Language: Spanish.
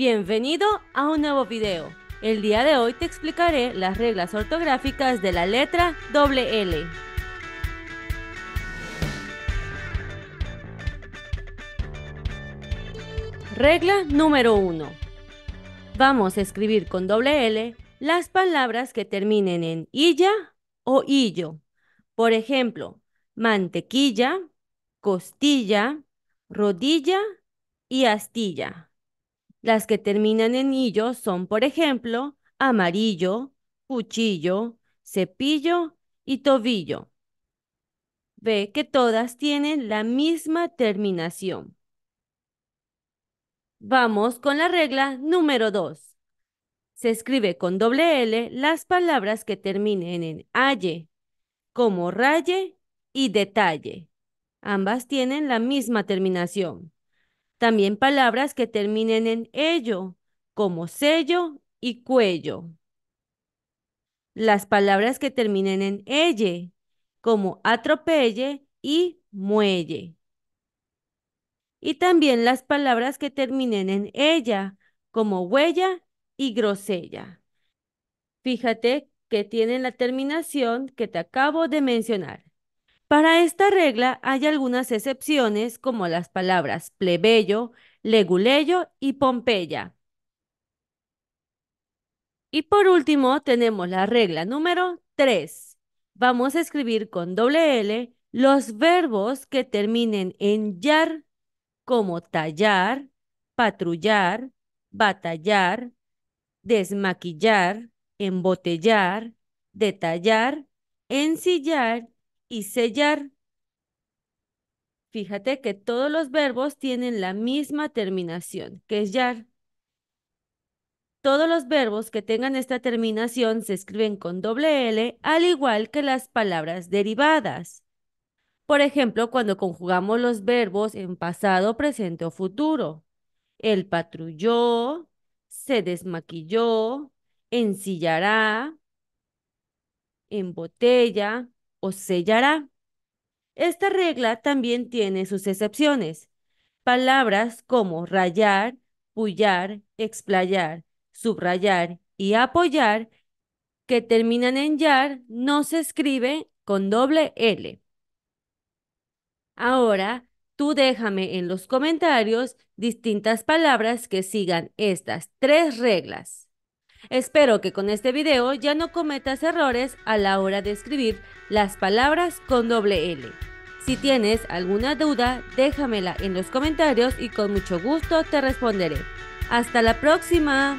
Bienvenido a un nuevo video. El día de hoy te explicaré las reglas ortográficas de la letra doble L. Regla número 1. Vamos a escribir con doble L las palabras que terminen en illa o illo. Por ejemplo, mantequilla, costilla, rodilla y astilla. Las que terminan en illo son, por ejemplo, amarillo, cuchillo, cepillo y tobillo. Ve que todas tienen la misma terminación. Vamos con la regla número 2. Se escribe con doble L las palabras que terminen en aye, como raye y detalle. Ambas tienen la misma terminación. También palabras que terminen en ello, como sello y cuello. Las palabras que terminen en elle, como atropelle y muelle. Y también las palabras que terminen en ella, como huella y grosella. Fíjate que tienen la terminación que te acabo de mencionar. Para esta regla hay algunas excepciones como las palabras plebeyo, leguleyo y pompeya. Y por último tenemos la regla número 3. Vamos a escribir con doble L los verbos que terminen en yar como tallar, patrullar, batallar, desmaquillar, embotellar, detallar, ensillar y sellar. Fíjate que todos los verbos tienen la misma terminación, que es yar. Todos los verbos que tengan esta terminación se escriben con doble L, al igual que las palabras derivadas. Por ejemplo, cuando conjugamos los verbos en pasado, presente o futuro. El patrulló, se desmaquilló, ensillará, en botella, o sellará. Esta regla también tiene sus excepciones. Palabras como rayar, pullar, explayar, subrayar y apoyar que terminan en yar no se escribe con doble L. Ahora, tú déjame en los comentarios distintas palabras que sigan estas tres reglas. Espero que con este video ya no cometas errores a la hora de escribir las palabras con doble L. Si tienes alguna duda, déjamela en los comentarios y con mucho gusto te responderé. ¡Hasta la próxima!